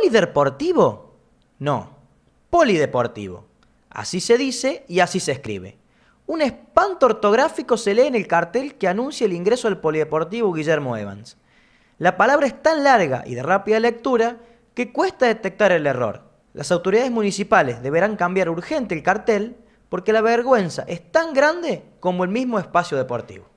¿Polideportivo? No, polideportivo. Así se dice y así se escribe. Un espanto ortográfico se lee en el cartel que anuncia el ingreso al polideportivo Guillermo Evans. La palabra es tan larga y de rápida lectura que cuesta detectar el error. Las autoridades municipales deberán cambiar urgente el cartel porque la vergüenza es tan grande como el mismo espacio deportivo.